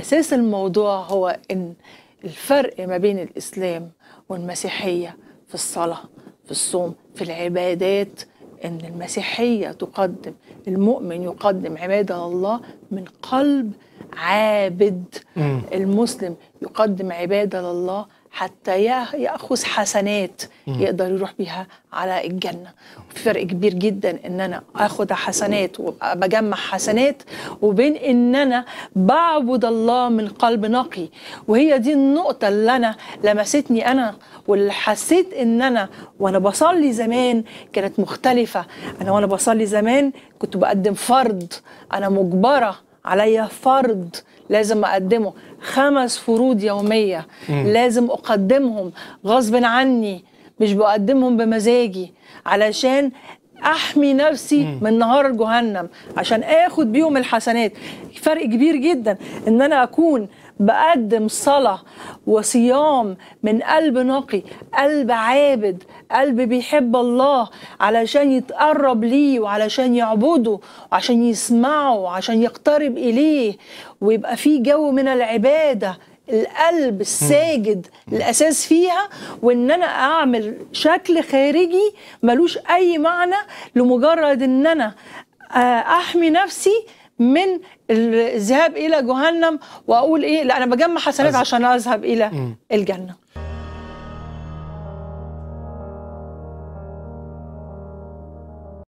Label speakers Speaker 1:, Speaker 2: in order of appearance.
Speaker 1: أساس الموضوع هو إن الفرق ما بين الإسلام والمسيحية في الصلاة في الصوم في العبادات إن المسيحية تقدم المؤمن يقدم عبادة الله من قلب عابد م. المسلم يقدم عبادة لله حتى ياخذ حسنات يقدر يروح بيها على الجنه في فرق كبير جدا ان انا اخد حسنات وبجمع حسنات وبين ان انا بعبد الله من قلب نقي وهي دي النقطه اللي انا لمستني انا واللي حسيت ان انا وانا بصلي زمان كانت مختلفه انا وانا بصلي زمان كنت بقدم فرض انا مجبره عليا فرض لازم اقدمه خمس فروض يوميه مم. لازم اقدمهم غصب عني مش بقدمهم بمزاجي علشان احمي نفسي مم. من نهار جهنم عشان اخد بيهم الحسنات فرق كبير جدا ان انا اكون بقدم صلاة وصيام من قلب نقي قلب عابد قلب بيحب الله علشان يتقرب ليه وعلشان يعبده وعشان يسمعه وعشان يقترب إليه ويبقى في جو من العبادة القلب الساجد الاساس فيها وان انا اعمل شكل خارجي ملوش اي معنى لمجرد ان انا آه، احمي نفسي من الذهاب الى جهنم واقول ايه لا انا بجمع حسنات عشان اذهب الى الجنه